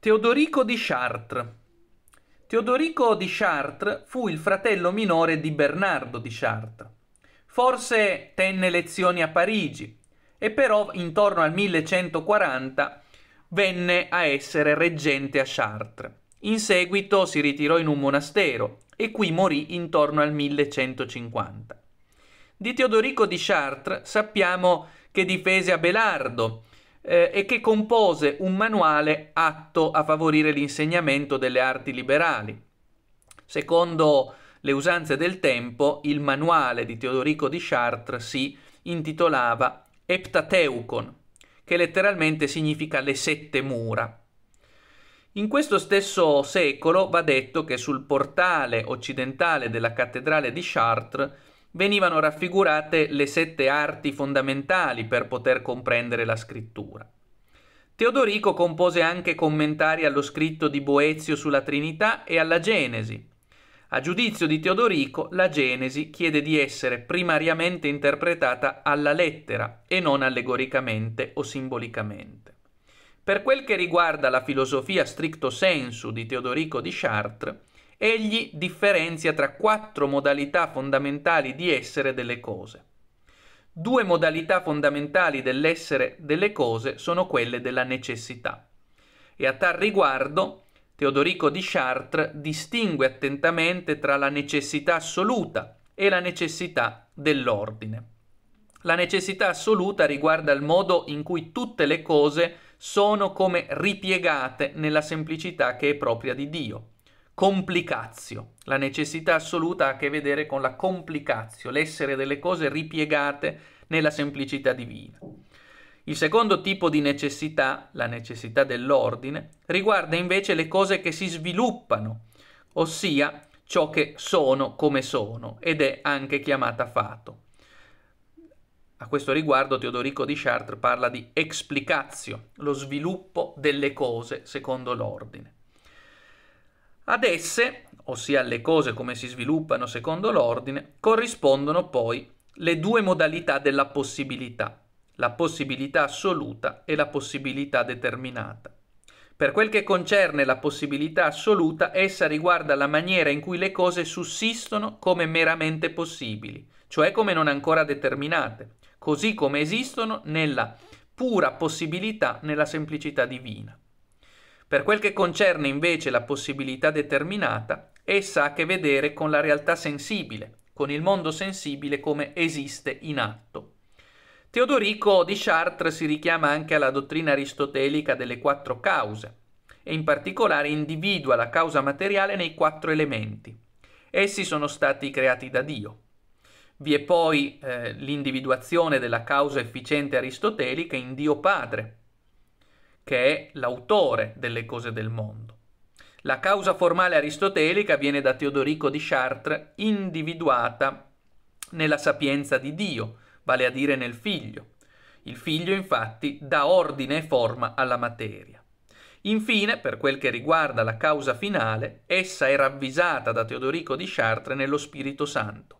Teodorico di Chartres. Teodorico di Chartres fu il fratello minore di Bernardo di Chartres. Forse tenne lezioni a Parigi e però intorno al 1140 venne a essere reggente a Chartres. In seguito si ritirò in un monastero e qui morì intorno al 1150. Di Teodorico di Chartres sappiamo che difese Abelardo, eh, e che compose un manuale atto a favorire l'insegnamento delle arti liberali. Secondo le usanze del tempo, il manuale di Teodorico di Chartres si intitolava Eptateucon, che letteralmente significa le sette mura. In questo stesso secolo va detto che sul portale occidentale della cattedrale di Chartres venivano raffigurate le sette arti fondamentali per poter comprendere la scrittura. Teodorico compose anche commentari allo scritto di Boezio sulla Trinità e alla Genesi. A giudizio di Teodorico, la Genesi chiede di essere primariamente interpretata alla lettera e non allegoricamente o simbolicamente. Per quel che riguarda la filosofia stricto sensu di Teodorico di Chartres, egli differenzia tra quattro modalità fondamentali di essere delle cose. Due modalità fondamentali dell'essere delle cose sono quelle della necessità. E a tal riguardo, Teodorico di Chartres distingue attentamente tra la necessità assoluta e la necessità dell'ordine. La necessità assoluta riguarda il modo in cui tutte le cose sono come ripiegate nella semplicità che è propria di Dio complicazio. La necessità assoluta ha a che vedere con la complicazio, l'essere delle cose ripiegate nella semplicità divina. Il secondo tipo di necessità, la necessità dell'ordine, riguarda invece le cose che si sviluppano, ossia ciò che sono come sono ed è anche chiamata fato. A questo riguardo Teodorico di Chartres parla di explicazio, lo sviluppo delle cose secondo l'ordine. Ad esse, ossia alle cose come si sviluppano secondo l'ordine, corrispondono poi le due modalità della possibilità, la possibilità assoluta e la possibilità determinata. Per quel che concerne la possibilità assoluta, essa riguarda la maniera in cui le cose sussistono come meramente possibili, cioè come non ancora determinate, così come esistono nella pura possibilità nella semplicità divina. Per quel che concerne invece la possibilità determinata, essa ha a che vedere con la realtà sensibile, con il mondo sensibile come esiste in atto. Teodorico di Chartres si richiama anche alla dottrina aristotelica delle quattro cause e in particolare individua la causa materiale nei quattro elementi. Essi sono stati creati da Dio. Vi è poi eh, l'individuazione della causa efficiente aristotelica in Dio Padre, che è l'autore delle cose del mondo. La causa formale aristotelica viene da Teodorico di Chartres individuata nella sapienza di Dio, vale a dire nel figlio. Il figlio infatti dà ordine e forma alla materia. Infine, per quel che riguarda la causa finale, essa è ravvisata da Teodorico di Chartres nello Spirito Santo,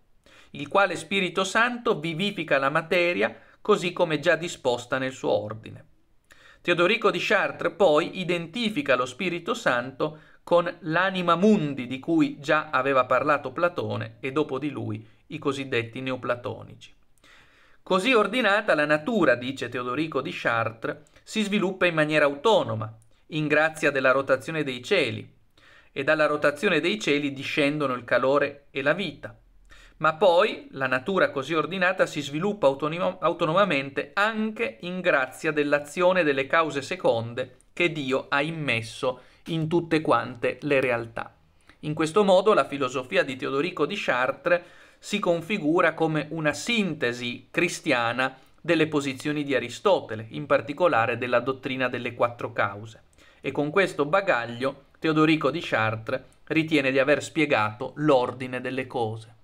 il quale Spirito Santo vivifica la materia così come già disposta nel suo ordine. Teodorico di Chartres poi identifica lo Spirito Santo con l'anima mundi di cui già aveva parlato Platone e dopo di lui i cosiddetti neoplatonici. Così ordinata la natura, dice Teodorico di Chartres, si sviluppa in maniera autonoma, in grazia della rotazione dei cieli, e dalla rotazione dei cieli discendono il calore e la vita ma poi la natura così ordinata si sviluppa autonom- autonomamente anche in grazia dell'azione delle cause seconde che Dio ha immesso in tutte quante le realtà. In questo modo la filosofia di Teodorico di Chartres si configura come una sintesi cristiana delle posizioni di Aristotele, in particolare della dottrina delle quattro cause. E con questo bagaglio Teodorico di Chartres ritiene di aver spiegato l'ordine delle cose.